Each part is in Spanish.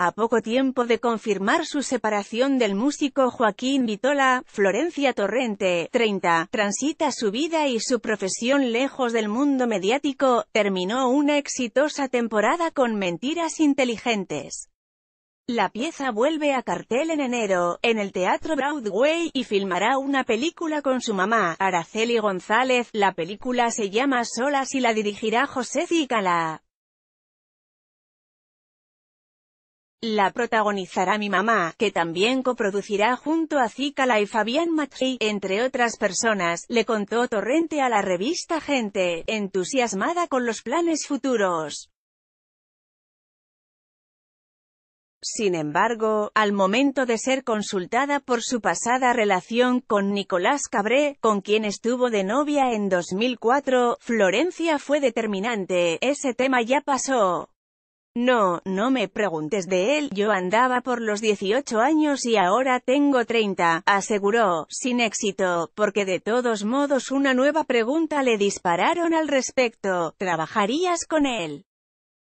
A poco tiempo de confirmar su separación del músico Joaquín Vitola, Florencia Torrente, 30, transita su vida y su profesión lejos del mundo mediático, terminó una exitosa temporada con Mentiras Inteligentes. La pieza vuelve a cartel en enero, en el Teatro Broadway, y filmará una película con su mamá, Araceli González. La película se llama Solas y la dirigirá José Zicala. La protagonizará mi mamá, que también coproducirá junto a zícala y Fabián Matri, entre otras personas, le contó Torrente a la revista Gente, entusiasmada con los planes futuros. Sin embargo, al momento de ser consultada por su pasada relación con Nicolás Cabré, con quien estuvo de novia en 2004, Florencia fue determinante, ese tema ya pasó. No, no me preguntes de él, yo andaba por los 18 años y ahora tengo 30, aseguró, sin éxito, porque de todos modos una nueva pregunta le dispararon al respecto, ¿trabajarías con él?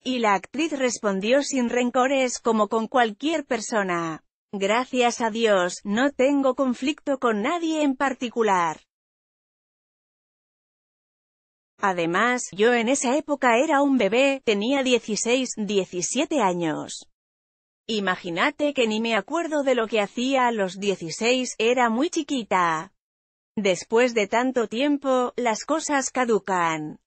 Y la actriz respondió sin rencores como con cualquier persona. Gracias a Dios, no tengo conflicto con nadie en particular. Además, yo en esa época era un bebé, tenía 16, 17 años. Imagínate que ni me acuerdo de lo que hacía a los 16, era muy chiquita. Después de tanto tiempo, las cosas caducan.